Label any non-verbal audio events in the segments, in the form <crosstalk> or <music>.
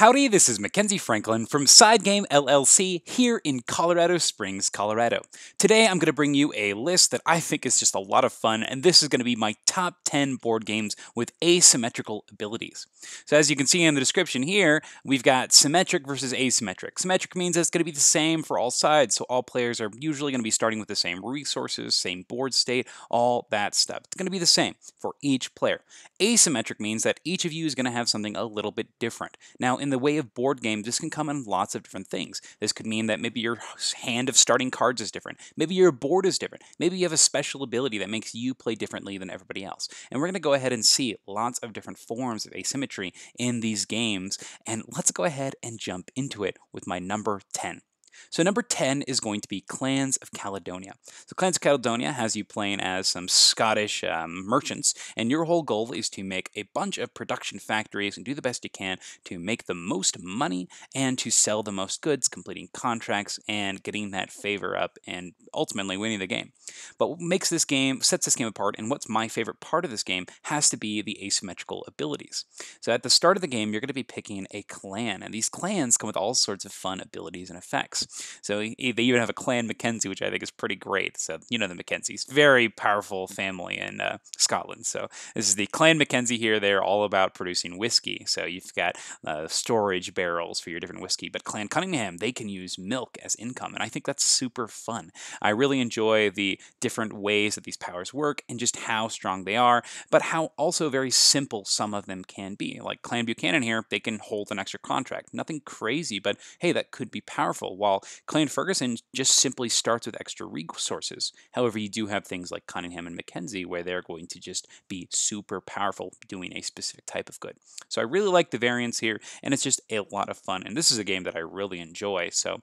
Howdy, this is Mackenzie Franklin from Side Game LLC here in Colorado Springs, Colorado. Today I'm going to bring you a list that I think is just a lot of fun, and this is going to be my top 10 board games with asymmetrical abilities. So as you can see in the description here, we've got symmetric versus asymmetric. Symmetric means it's going to be the same for all sides, so all players are usually going to be starting with the same resources, same board state, all that stuff. It's going to be the same for each player. Asymmetric means that each of you is going to have something a little bit different. Now in in the way of board games, this can come in lots of different things. This could mean that maybe your hand of starting cards is different. Maybe your board is different. Maybe you have a special ability that makes you play differently than everybody else. And we're going to go ahead and see lots of different forms of asymmetry in these games. And let's go ahead and jump into it with my number 10. So number 10 is going to be Clans of Caledonia. So Clans of Caledonia has you playing as some Scottish um, merchants, and your whole goal is to make a bunch of production factories and do the best you can to make the most money and to sell the most goods, completing contracts and getting that favor up and ultimately winning the game. But what makes this game, sets this game apart, and what's my favorite part of this game has to be the asymmetrical abilities. So at the start of the game, you're going to be picking a clan, and these clans come with all sorts of fun abilities and effects books. So he, they even have a clan Mackenzie, which I think is pretty great. So you know the Mackenzies, very powerful mm. family in uh, Scotland. So this is the clan Mackenzie here. They're all about producing whiskey. So you've got uh, storage barrels for your different whiskey. But clan Cunningham, they can use milk as income, and I think that's super fun. I really enjoy the different ways that these powers work and just how strong they are, but how also very simple some of them can be. Like clan Buchanan here, they can hold an extra contract. Nothing crazy, but hey, that could be powerful. While Clan Ferguson just simply starts with extra resources. However, you do have things like Cunningham and McKenzie where they're going to just be super powerful doing a specific type of good. So I really like the variance here, and it's just a lot of fun. And this is a game that I really enjoy. So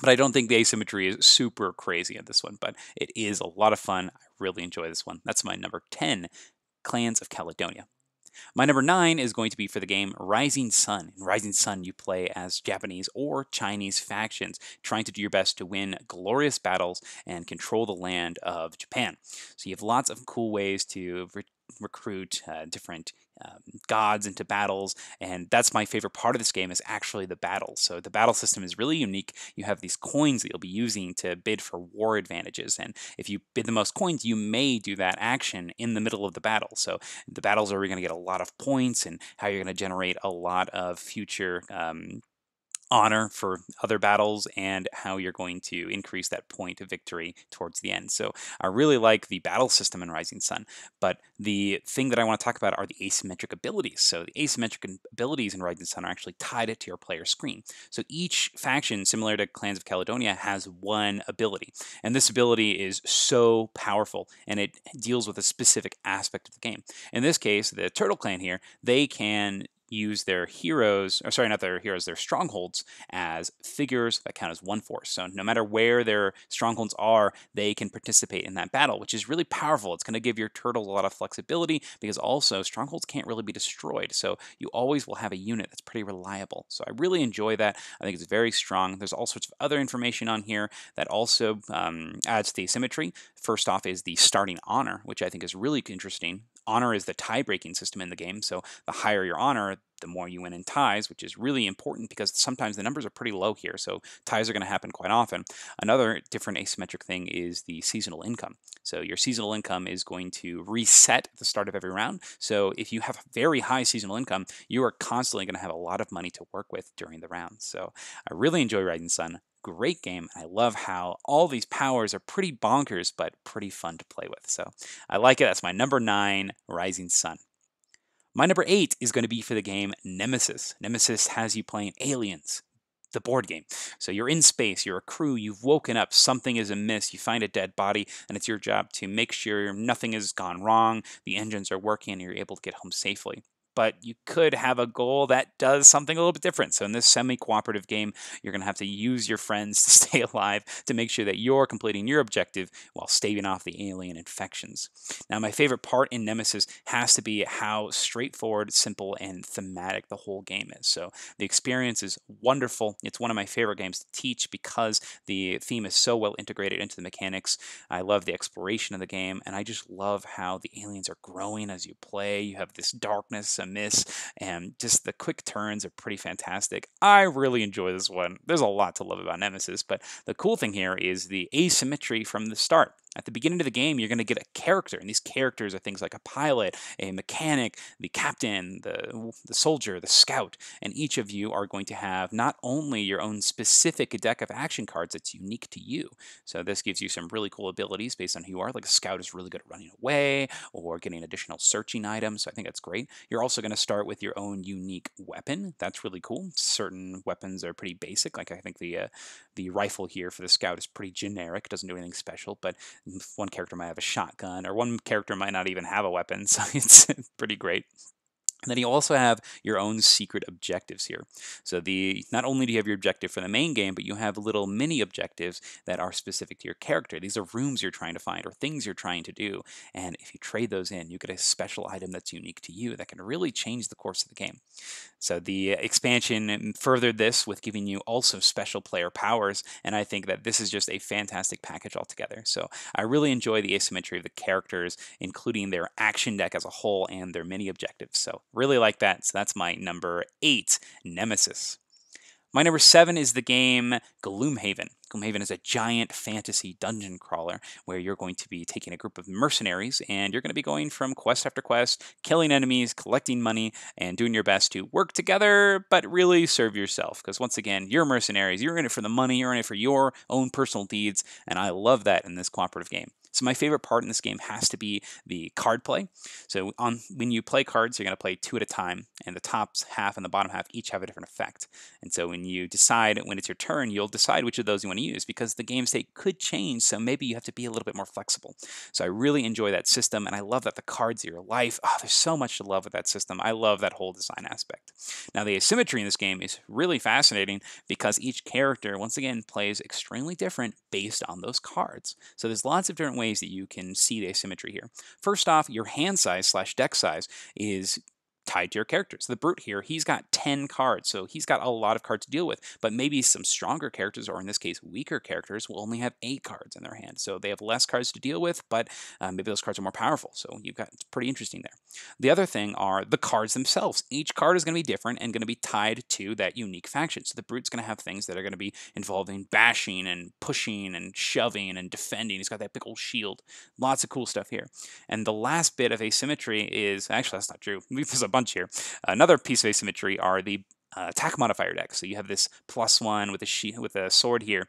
but I don't think the asymmetry is super crazy in this one, but it is a lot of fun. I really enjoy this one. That's my number 10, Clans of Caledonia. My number nine is going to be for the game Rising Sun. In Rising Sun, you play as Japanese or Chinese factions, trying to do your best to win glorious battles and control the land of Japan. So you have lots of cool ways to re- recruit uh, different um, gods into battles and that's my favorite part of this game is actually the battle so the battle system is really unique you have these coins that you'll be using to bid for war advantages and if you bid the most coins you may do that action in the middle of the battle so the battles are going to get a lot of points and how you're going to generate a lot of future um, honor for other battles and how you're going to increase that point of victory towards the end. So I really like the battle system in Rising Sun, but the thing that I want to talk about are the asymmetric abilities. So the asymmetric abilities in Rising Sun are actually tied to your player screen. So each faction, similar to Clans of Caledonia, has one ability. And this ability is so powerful and it deals with a specific aspect of the game. In this case, the Turtle Clan here, they can use their heroes, or sorry, not their heroes, their strongholds as figures that count as one force. So no matter where their strongholds are, they can participate in that battle, which is really powerful. It's going to give your turtles a lot of flexibility because also strongholds can't really be destroyed. So you always will have a unit that's pretty reliable. So I really enjoy that. I think it's very strong. There's all sorts of other information on here that also um, adds to the asymmetry. First off is the starting honor, which I think is really interesting honor is the tie breaking system in the game. So the higher your honor, the more you win in ties, which is really important because sometimes the numbers are pretty low here. So ties are going to happen quite often. Another different asymmetric thing is the seasonal income. So your seasonal income is going to reset at the start of every round. So if you have very high seasonal income, you are constantly going to have a lot of money to work with during the round. So I really enjoy Rising Sun. Great game. I love how all these powers are pretty bonkers, but pretty fun to play with. So I like it. That's my number nine, Rising Sun. My number eight is going to be for the game Nemesis. Nemesis has you playing aliens, the board game. So you're in space, you're a crew, you've woken up, something is amiss, you find a dead body, and it's your job to make sure nothing has gone wrong, the engines are working, and you're able to get home safely but you could have a goal that does something a little bit different. So in this semi-cooperative game, you're going to have to use your friends to <laughs> stay alive to make sure that you're completing your objective while staving off the alien infections. Now, my favorite part in Nemesis has to be how straightforward, simple, and thematic the whole game is. So the experience is wonderful. It's one of my favorite games to teach because the theme is so well integrated into the mechanics. I love the exploration of the game, and I just love how the aliens are growing as you play. You have this darkness a miss, and just the quick turns are pretty fantastic. I really enjoy this one. There's a lot to love about Nemesis, but the cool thing here is the asymmetry from the start. At the beginning of the game, you're going to get a character, and these characters are things like a pilot, a mechanic, the captain, the, the soldier, the scout, and each of you are going to have not only your own specific deck of action cards that's unique to you. So this gives you some really cool abilities based on who you are, like a scout is really good at running away or getting additional searching items, so I think that's great. You're also going to start with your own unique weapon. That's really cool. Certain weapons are pretty basic, like I think the, uh, the rifle here for the scout is pretty generic, doesn't do anything special, but one character might have a shotgun, or one character might not even have a weapon. <laughs> So it's pretty great. And then you also have your own secret objectives here. So the not only do you have your objective for the main game, but you have little mini objectives that are specific to your character. These are rooms you're trying to find or things you're trying to do. And if you trade those in, you get a special item that's unique to you that can really change the course of the game. So the expansion um, furthered this with giving you also special player powers. And I think that this is just a fantastic package altogether. So I really enjoy the asymmetry of the characters, including their action deck as a whole and their mini objectives. So Really like that. So that's my number eight, Nemesis. My number seven is the game Gloomhaven. Gloomhaven is a giant fantasy dungeon crawler where you're going to be taking a group of mercenaries and you're going to be going from quest after quest, killing enemies, collecting money, and doing your best to work together, but really serve yourself. Because once again, you're mercenaries. You're in it for the money, you're in it for your own personal deeds, and I love that in this cooperative game. So my favorite part in this game has to be the card play. So on when you play cards, you're going to play two at a time, and the top half and the bottom half each have a different effect. And so when you decide when it's your turn, you'll decide which of those you want to use because the game state could change. So maybe you have to be a little bit more flexible. So I really enjoy that system, and I love that the cards are your life. Oh, there's so much to love with that system. I love that whole design aspect. Now the asymmetry in this game is really fascinating because each character once again plays extremely different based on those cards. So there's lots of different ways ways that you can see the asymmetry here. First off, your hand size slash deck size is tied to your characters. The Brute here, he's got 10 cards, so he's got a lot of cards to deal with, but maybe some stronger characters, or in this case, weaker characters, will only have 8 cards in their hand. So they have less cards to deal with, but uh, maybe those cards are more powerful. So you've got, it's pretty interesting there. The other thing are the cards themselves. Each card is going to be different and going to be tied to that unique faction. So the Brute's going to have things that are going to be involving bashing and pushing and shoving and defending. He's got that big old shield. Lots of cool stuff here. And the last bit of asymmetry is, actually, that's not true. There's <laughs> a bunch here. Another piece of asymmetry are the uh, attack modifier decks. So you have this plus one with a she- with a sword here.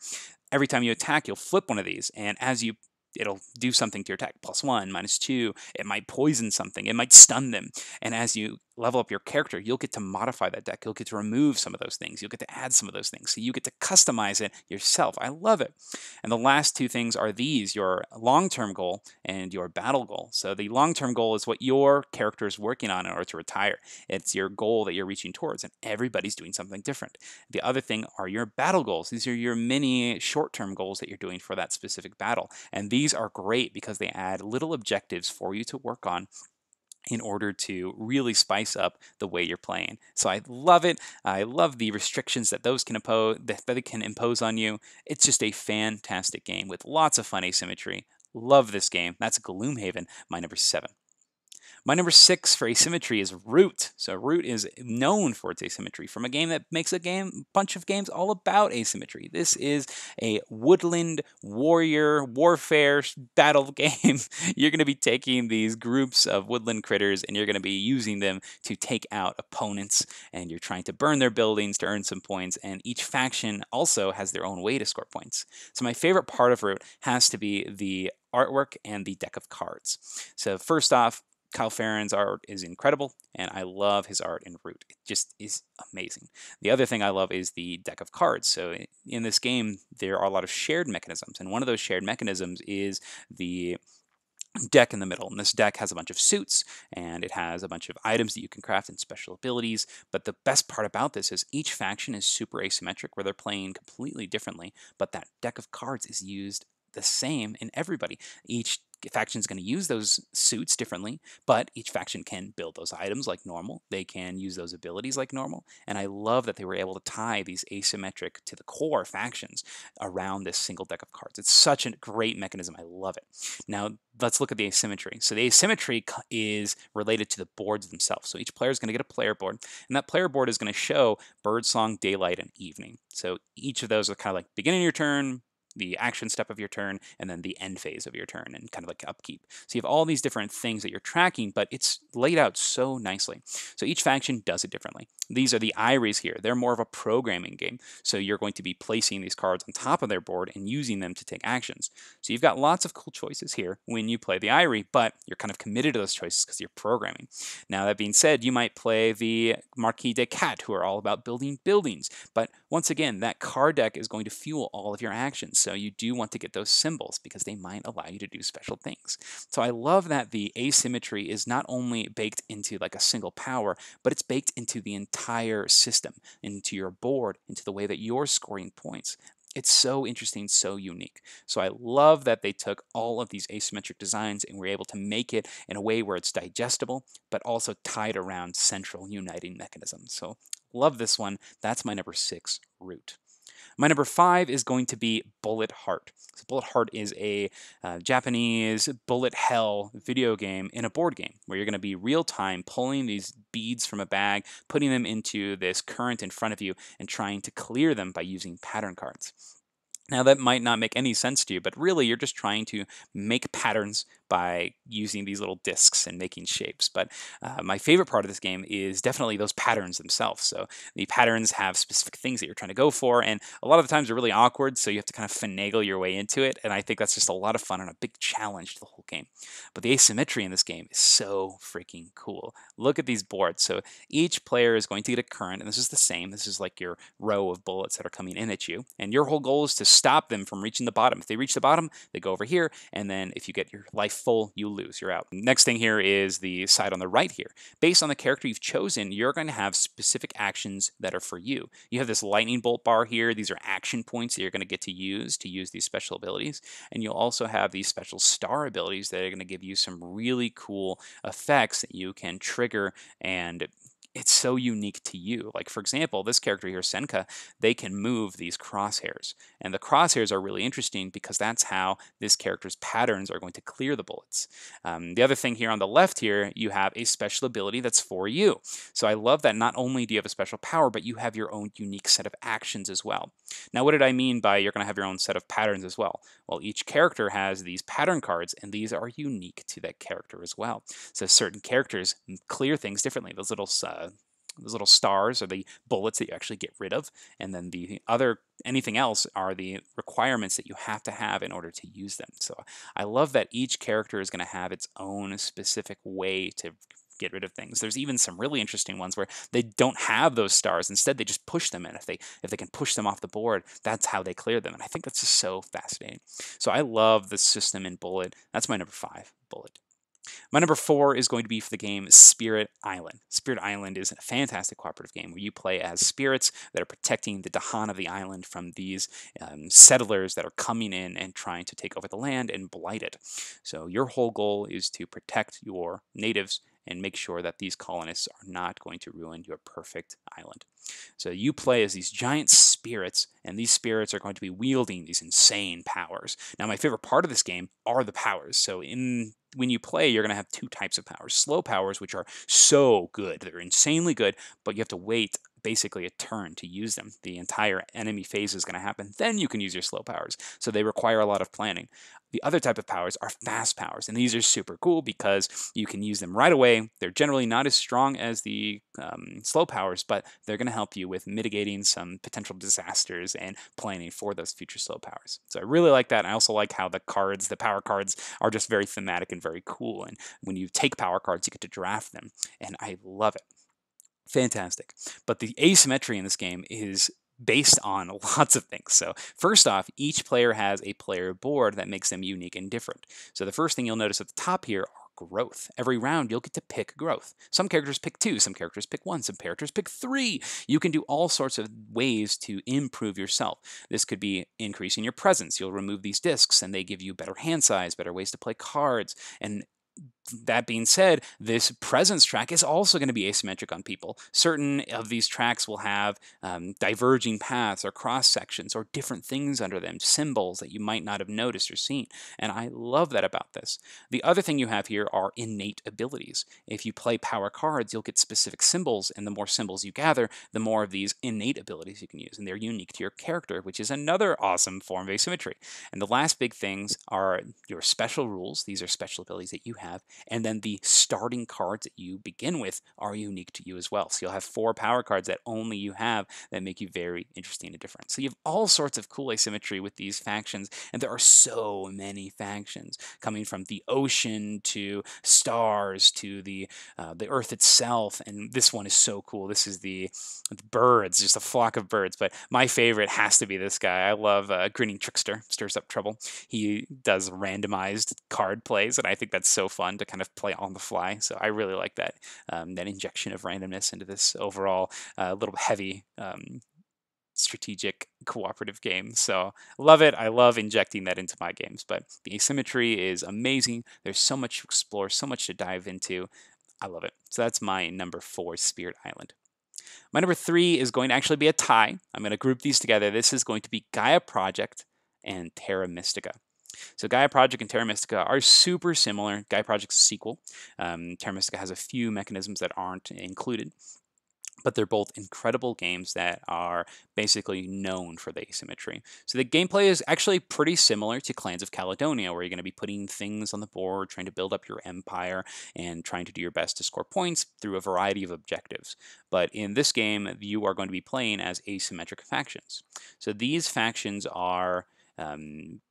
Every time you attack, you'll flip one of these, and as you it'll do something to your attack plus one minus two it might poison something it might stun them and as you level up your character you'll get to modify that deck you'll get to remove some of those things you'll get to add some of those things so you get to customize it yourself i love it and the last two things are these your long-term goal and your battle goal so the long-term goal is what your character is working on in order to retire it's your goal that you're reaching towards and everybody's doing something different the other thing are your battle goals these are your mini short-term goals that you're doing for that specific battle and these these are great because they add little objectives for you to work on in order to really spice up the way you're playing. So I love it. I love the restrictions that those can impose that they can impose on you. It's just a fantastic game with lots of fun asymmetry. Love this game. That's Gloomhaven, my number 7. My number six for asymmetry is Root. So Root is known for its asymmetry from a game that makes a game bunch of games all about asymmetry. This is a woodland warrior warfare battle <laughs> game. you're going to be taking these groups of woodland critters and you're going to be using them to take out opponents and you're trying to burn their buildings to earn some points and each faction also has their own way to score points. So my favorite part of Root has to be the artwork and the deck of cards. So first off, Kyle Farron's art is incredible, and I love his art in Root. It just is amazing. The other thing I love is the deck of cards. So in this game, there are a lot of shared mechanisms, and one of those shared mechanisms is the deck in the middle. And this deck has a bunch of suits and it has a bunch of items that you can craft and special abilities. But the best part about this is each faction is super asymmetric where they're playing completely differently, but that deck of cards is used the same in everybody. Each faction is going to use those suits differently, but each faction can build those items like normal. They can use those abilities like normal. And I love that they were able to tie these asymmetric to the core factions around this single deck of cards. It's such a great mechanism. I love it. Now, let's look at the asymmetry. So, the asymmetry is related to the boards themselves. So, each player is going to get a player board, and that player board is going to show birdsong, daylight, and evening. So, each of those are kind of like beginning of your turn, the action step of your turn, and then the end phase of your turn, and kind of like upkeep. So you have all these different things that you're tracking, but it's laid out so nicely. So each faction does it differently. These are the IRAs here. They're more of a programming game. So you're going to be placing these cards on top of their board and using them to take actions. So you've got lots of cool choices here when you play the Irie, but you're kind of committed to those choices because you're programming. Now, that being said, you might play the Marquis de Cat, who are all about building buildings. But once again, that card deck is going to fuel all of your actions so you do want to get those symbols because they might allow you to do special things. So I love that the asymmetry is not only baked into like a single power, but it's baked into the entire system, into your board, into the way that you're scoring points. It's so interesting, so unique. So I love that they took all of these asymmetric designs and were able to make it in a way where it's digestible, but also tied around central uniting mechanisms. So love this one. That's my number six root. My number five is going to be Bullet Heart. So Bullet Heart is a uh, Japanese bullet hell video game in a board game where you're going to be real time pulling these beads from a bag, putting them into this current in front of you, and trying to clear them by using pattern cards. Now, that might not make any sense to you, but really you're just trying to make patterns by using these little discs and making shapes. But uh, my favorite part of this game is definitely those patterns themselves. So the patterns have specific things that you're trying to go for, and a lot of the times they're really awkward, so you have to kind of finagle your way into it. And I think that's just a lot of fun and a big challenge to the whole game. But the asymmetry in this game is so freaking cool. Look at these boards. So each player is going to get a current, and this is the same. This is like your row of bullets that are coming in at you. And your whole goal is to stop them from reaching the bottom. If they reach the bottom, they go over here, and then if you get your life full, you lose. You're out. Next thing here is the side on the right here. Based on the character you've chosen, you're going to have specific actions that are for you. You have this lightning bolt bar here. These are action points that you're going to get to use to use these special abilities. And you'll also have these special star abilities that are going to give you some really cool effects that you can trigger and it's so unique to you. Like, for example, this character here, Senka, they can move these crosshairs. And the crosshairs are really interesting because that's how this character's patterns are going to clear the bullets. Um, the other thing here on the left here, you have a special ability that's for you. So I love that not only do you have a special power, but you have your own unique set of actions as well. Now, what did I mean by you're going to have your own set of patterns as well? Well, each character has these pattern cards, and these are unique to that character as well. So certain characters mm, clear things differently. Those little uh, those little stars are the bullets that you actually get rid of. And then the other, anything else are the requirements that you have to have in order to use them. So I love that each character is going to have its own specific way to get rid of things. There's even some really interesting ones where they don't have those stars. Instead, they just push them in. If they if they can push them off the board, that's how they clear them. And I think that's just so fascinating. So I love the system in Bullet. That's my number five, Bullet. My number four is going to be for the game Spirit Island. Spirit Island is a fantastic cooperative game where you play as spirits that are protecting the Dahan of the island from these um, settlers that are coming in and trying to take over the land and blight it. So your whole goal is to protect your natives and make sure that these colonists are not going to ruin your perfect island. So you play as these giant spirits, and these spirits are going to be wielding these insane powers. Now, my favorite part of this game are the powers. So in when you play, you're going to have two types of powers. Slow powers, which are so good. They're insanely good, but you have to wait basically a turn to use them. The entire enemy phase is going to happen. Then you can use your slow powers. So they require a lot of planning. The other type of powers are fast powers, and these are super cool because you can use them right away. They're generally not as strong as the um, slow powers, but they're going to help you with mitigating some potential disasters and planning for those future slow powers. So I really like that. I also like how the cards, the power cards, are just very thematic and very cool. And when you take power cards, you get to draft them, and I love it fantastic. But the asymmetry in this game is based on <laughs> lots of things. So first off, each player has a player board that makes them unique and different. So the first thing you'll notice at the top here are growth. Every round you'll get to pick growth. Some characters pick two, some characters pick one, some characters pick three. You can do all sorts of ways to improve yourself. This could be increasing your presence. You'll remove these discs and they give you better hand size, better ways to play cards, and that being said, this presence track is also going to be asymmetric on people. Certain of these tracks will have um, diverging paths or cross sections or different things under them, symbols that you might not have noticed or seen. And I love that about this. The other thing you have here are innate abilities. If you play power cards, you'll get specific symbols, and the more symbols you gather, the more of these innate abilities you can use. And they're unique to your character, which is another awesome form of asymmetry. And the last big things are your special rules. These are special abilities that you have and then the starting cards that you begin with are unique to you as well. So you'll have four power cards that only you have that make you very interesting and different. So you have all sorts of cool asymmetry with these factions, and there are so many factions coming from the ocean to stars to the uh, the earth itself. And this one is so cool. This is the, the, birds, just a flock of birds. But my favorite has to be this guy. I love uh, Grinning Trickster, stirs up trouble. He does randomized card plays, and I think that's so fun to to kind of play on the fly. So I really like that um, that injection of randomness into this overall uh, little heavy um, strategic cooperative game. So love it. I love injecting that into my games. But the asymmetry is amazing. There's so much to explore, so much to dive into. I love it. So that's my number four, Spirit Island. My number three is going to actually be a tie. I'm going to group these together. This is going to be Gaia Project and Terra Mystica. So Gaia Project and Terra Mystica are super similar. Gaia Project's a sequel. Um, Terra Mystica has a few mechanisms that aren't included but they're both incredible games that are basically known for the asymmetry. So the gameplay is actually pretty similar to Clans of Caledonia, where you're going to be putting things on the board, trying to build up your empire, and trying to do your best to score points through a variety of objectives. But in this game, you are going to be playing as asymmetric factions. So these factions are um,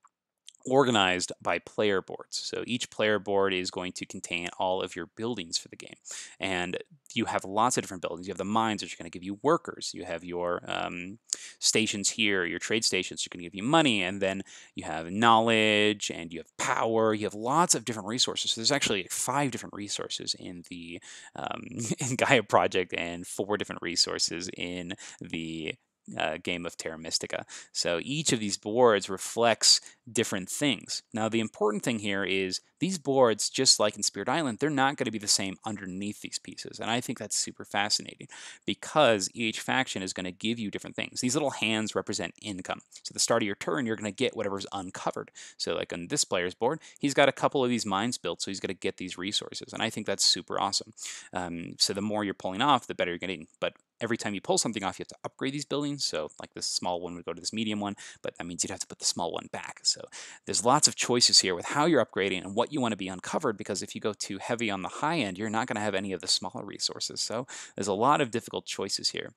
organized by player boards. So each player board is going to contain all of your buildings for the game. And you have lots of different buildings. You have the mines, which are going to give you workers. You have your um, stations here, your trade stations, are going to give you money. And then you have knowledge and you have power. You have lots of different resources. So there's actually like five different resources in the um, <laughs> in Gaia Project and four different resources in the uh, game of Terra Mystica. So each of these boards reflects different things. Now, the important thing here is these boards, just like in Spirit Island, they're not going to be the same underneath these pieces. And I think that's super fascinating because each faction is going to give you different things. These little hands represent income. So the start of your turn, you're going to get whatever's uncovered. So like on this player's board, he's got a couple of these mines built, so he's going to get these resources. And I think that's super awesome. Um, so the more you're pulling off, the better you're getting. But every time you pull something off, you have to upgrade these buildings. So like this small one would go to this medium one, but that means you'd have to put the small one back. So so there's lots of choices here with how you're upgrading and what you want to be uncovered because if you go too heavy on the high end, you're not going to have any of the smaller resources. So there's a lot of difficult choices here.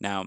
Now,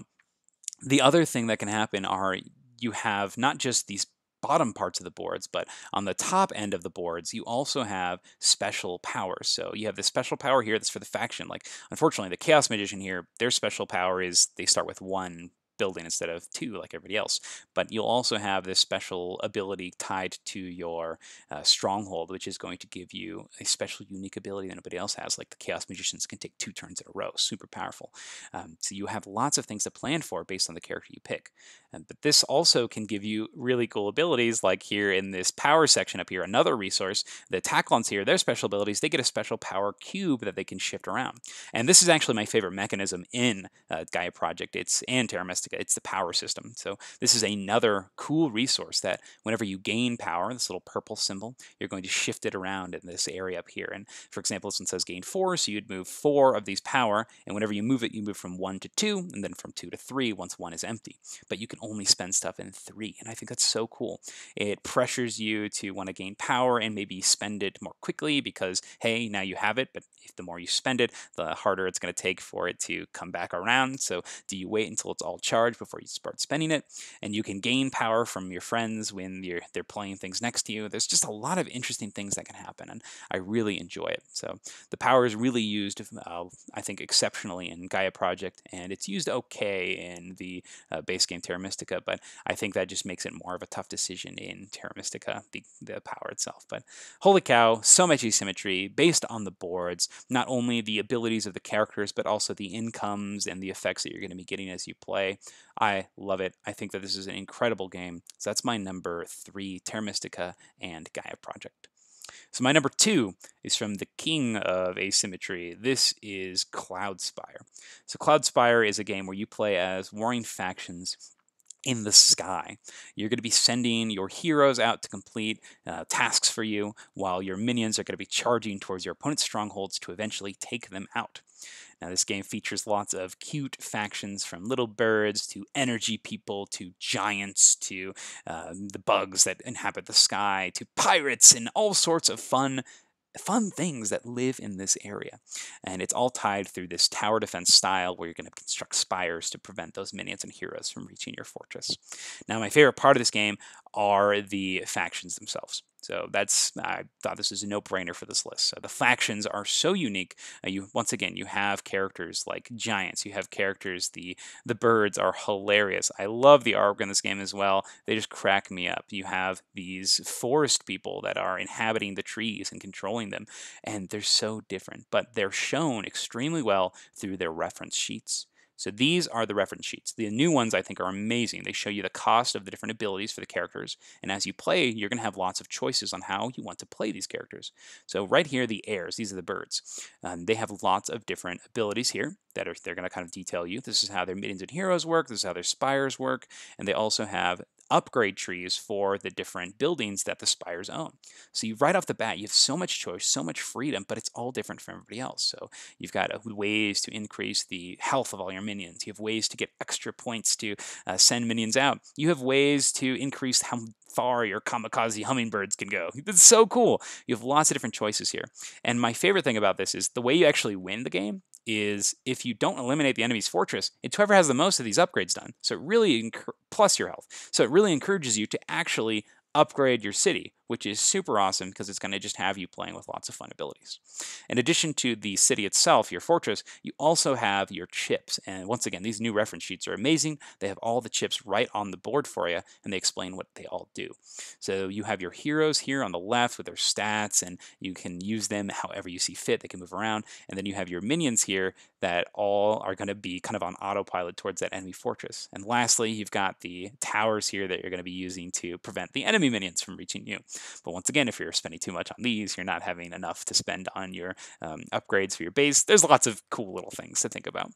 the other thing that can happen are you have not just these bottom parts of the boards, but on the top end of the boards, you also have special powers. So you have this special power here that's for the faction. Like, unfortunately, the Chaos Magician here, their special power is they start with one building instead of two like everybody else. But you'll also have this special ability tied to your uh, stronghold, which is going to give you a special unique ability that nobody else has. Like the Chaos Magicians can take two turns in a row, super powerful. Um, so you have lots of things to plan for based on the character you pick. Um, but this also can give you really cool abilities, like here in this power section up here, another resource. The Tacklons here, their special abilities, they get a special power cube that they can shift around. And this is actually my favorite mechanism in uh, Gaia Project. It's and Terra it's the power system. So this is another cool resource that whenever you gain power, this little purple symbol, you're going to shift it around in this area up here. And for example, this one says gain four, so you'd move four of these power, and whenever you move it, you move from one to two, and then from two to three once one is empty. But you can only spend stuff in three, and I think that's so cool. It pressures you to want to gain power and maybe spend it more quickly because, hey, now you have it, but if the more you spend it, the harder it's going to take for it to come back around. So do you wait until it's all charged? charge before you start spending it, and you can gain power from your friends when you're, they're playing things next to you. There's just a lot of interesting things that can happen, and I really enjoy it. So the power is really used, uh, I think, exceptionally in Gaia Project, and it's used okay in the uh, base game Terra Mystica, but I think that just makes it more of a tough decision in Terra Mystica, the, the power itself. But holy cow, so much asymmetry based on the boards, not only the abilities of the characters, but also the incomes and the effects that you're going to be getting as you play. I love it. I think that this is an incredible game. So that's my number three, Terra Mystica and Gaia Project. So my number two is from the king of asymmetry. This is Cloudspire. So Cloudspire is a game where you play as warring factions in the sky. You're going to be sending your heroes out to complete uh, tasks for you, while your minions are going to be charging towards your opponent's strongholds to eventually take them out. Now, this game features lots of cute factions from little birds to energy people to giants to uh, the bugs that inhabit the sky to pirates and all sorts of fun fun things that live in this area. And it's all tied through this tower defense style where you're going to construct spires to prevent those minions and heroes from reaching your fortress. Now, my favorite part of this game are the factions themselves. So that's, I thought this was a no-brainer for this list. So the factions are so unique. Uh, you Once again, you have characters like giants. You have characters, the, the birds are hilarious. I love the artwork in this game as well. They just crack me up. You have these forest people that are inhabiting the trees and controlling them, and they're so different, but they're shown extremely well through their reference sheets. So these are the reference sheets. The new ones I think are amazing. They show you the cost of the different abilities for the characters. And as you play, you're going to have lots of choices on how you want to play these characters. So right here, the airs, these are the birds. Um, they have lots of different abilities here that are they're going to kind of detail you. This is how their minions and heroes work. This is how their spires work. And they also have upgrade trees for the different buildings that the spires own. So you right off the bat, you have so much choice, so much freedom, but it's all different from everybody else. So you've got uh, ways to increase the health of all your minions. You have ways to get extra points to uh, send minions out. You have ways to increase how far your kamikaze hummingbirds can go. <laughs> It's so cool. You have lots of different choices here. And my favorite thing about this is the way you actually win the game is if you don't eliminate the enemy's fortress, it's whoever has the most of these upgrades done. So it really, plus your health. So it really encourages you to actually upgrade your city which is super awesome because it's going to just have you playing with lots of fun abilities. In addition to the city itself, your fortress, you also have your chips. And once again, these new reference sheets are amazing. They have all the chips right on the board for you, and they explain what they all do. So you have your heroes here on the left with their stats, and you can use them however you see fit. They can move around. And then you have your minions here that all are going to be kind of on autopilot towards that enemy fortress. And lastly, you've got the towers here that you're going to be using to prevent the enemy minions from reaching you. But once again, if you're spending too much on these, you're not having enough to spend on your um, upgrades for your base. There's lots of cool little things to think about.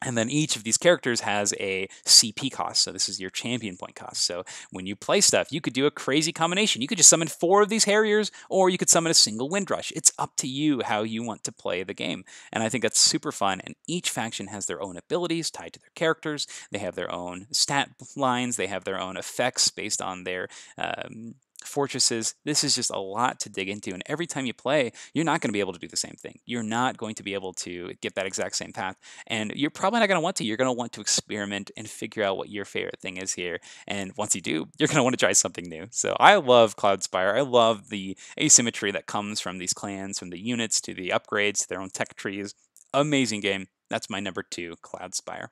And then each of these characters has a CP cost. So this is your champion point cost. So when you play stuff, you could do a crazy combination. You could just summon four of these Harriers, or you could summon a single Windrush. It's up to you how you want to play the game. And I think that's super fun. And each faction has their own abilities tied to their characters. They have their own stat lines. They have their own effects based on their um, fortresses. This is just a lot to dig into. And every time you play, you're not going to be able to do the same thing. You're not going to be able to get that exact same path. And you're probably not going to want to. You're going to want to experiment and figure out what your favorite thing is here. And once you do, you're going <laughs> to want to try something new. So I love Cloudspire. I love the asymmetry that comes from these clans, from the units to the upgrades to their own tech trees. Amazing game. That's my number two, Cloudspire.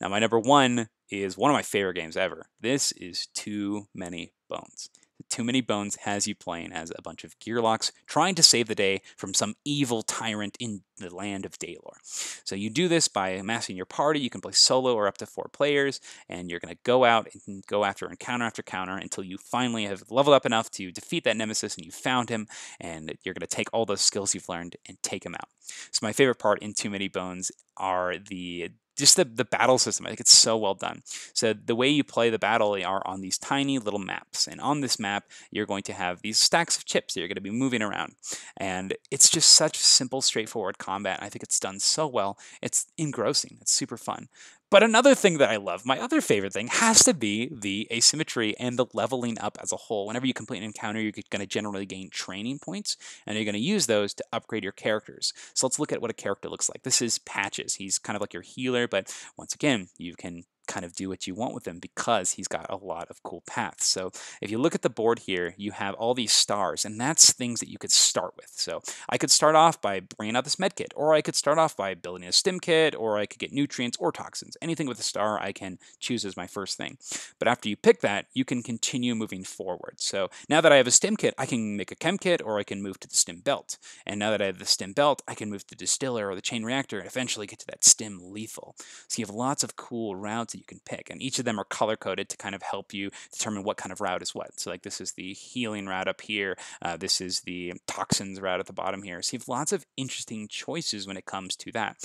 Now, my number one is one of my favorite games ever. This is Too Many Bones. Too Many Bones has you playing as a bunch of gearlocks trying to save the day from some evil tyrant in the land of Daylor. So you do this by amassing your party. You can play solo or up to four players, and you're going to go out and go after encounter after counter until you finally have leveled up enough to defeat that nemesis and you found him, and you're going to take all those skills you've learned and take him out. So my favorite part in Too Many Bones are the just the, the battle system, I think it's so well done. So the way you play the battle are on these tiny little maps. And on this map, you're going to have these stacks of chips that you're going to be moving around. And it's just such simple, straightforward combat. I think it's done so well. It's engrossing. It's super fun. But another thing that I love, my other favorite thing, has to be the asymmetry and the leveling up as a whole. Whenever you complete an encounter, you're going to generally gain training points, and you're going to use those to upgrade your characters. So let's look at what a character looks like. This is Patches. He's kind of like your healer, but once again, you can kind of do what you want with him because he's got a lot of cool paths. So if you look at the board here, you have all these stars, and that's things that you could start with. So I could start off by bringing out this med kit, or I could start off by building a stim kit, or I could get nutrients or toxins. Anything with a star I can choose as my first thing. But after you pick that, you can continue moving forward. So now that I have a stim kit, I can make a chem kit, or I can move to the stim belt. And now that I have the stim belt, I can move to the distiller or the chain reactor and eventually get to that stim lethal. So you have lots of cool routes that you can pick. And each of them are color coded to kind of help you determine what kind of route is what. So like this is the healing route up here. Uh, this is the toxins route at the bottom here. So you have lots of interesting choices when it comes to that.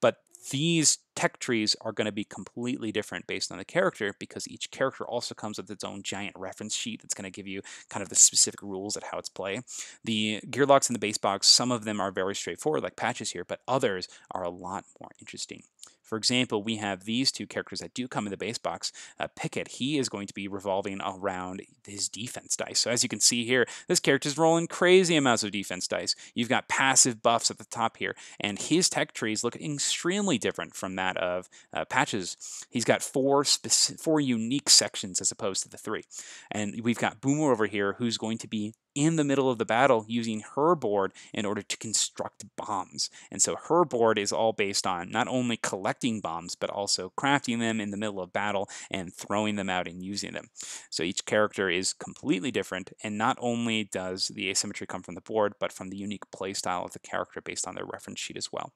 But these tech trees are going to be completely different based on the character because each character also comes with its own giant reference sheet that's going to give you kind of the specific rules of how it's play. The gear locks in the base box, some of them are very straightforward like patches here, but others are a lot more interesting. For example, we have these two characters that do come in the base box. Uh, Pickett, he is going to be revolving around his defense dice. So as you can see here, this character is rolling crazy amounts of defense dice. You've got passive buffs at the top here, and his tech trees look extremely different from that of uh, Patches. He's got four four unique sections as opposed to the three. And we've got Boomer over here who's going to be in the middle of the battle using her board in order to construct bombs. And so her board is all based on not only collecting bombs, but also crafting them in the middle of battle and throwing them out and using them. So each character is completely different, and not only does the asymmetry come from the board, but from the unique playstyle of the character based on their reference sheet as well.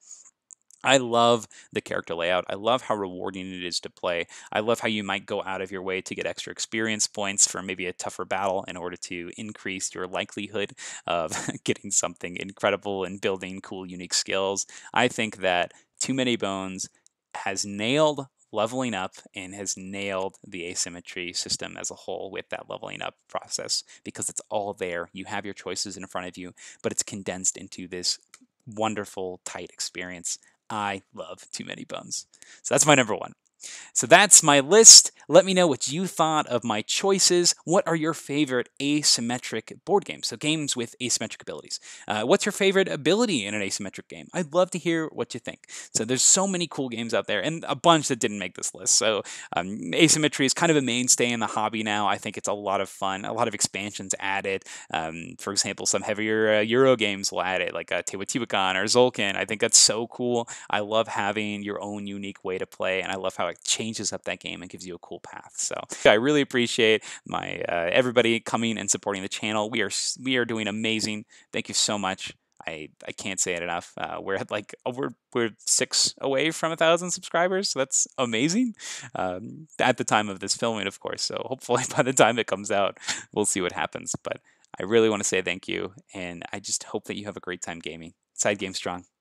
I love the character layout. I love how rewarding it is to play. I love how you might go out of your way to get extra experience points for maybe a tougher battle in order to increase your likelihood of <laughs> getting something incredible and building cool, unique skills. I think that Too Many Bones has nailed leveling up and has nailed the asymmetry system as a whole with that leveling up process because it's all there. You have your choices in front of you, but it's condensed into this wonderful, tight experience I love Too Many Bones. So that's my number one. So that's my list. Let me know what you thought of my choices. What are your favorite asymmetric board games? So games with asymmetric abilities. Uh, what's your favorite ability in an asymmetric game? I'd love to hear what you think. So there's so many cool games out there and a bunch that didn't make this list. So um, asymmetry is kind of a mainstay in the hobby now. I think it's a lot of fun, a lot of expansions added. Um, for example, some heavier uh, Euro games will add it, like uh, Teotihuacan or Zolkin. I think that's so cool. I love having your own unique way to play and I love how product changes up that game and gives you a cool path. So I really appreciate my uh, everybody coming and supporting the channel. We are we are doing amazing. Thank you so much. I, I can't say it enough. Uh, we're at like oh, we're, we're six away from a thousand subscribers. So that's amazing. Um, at the time of this filming, of course. So hopefully <laughs> by the time it comes out, we'll see what happens. But I really want to say thank you, and I just hope that you have a great time gaming. Side game strong.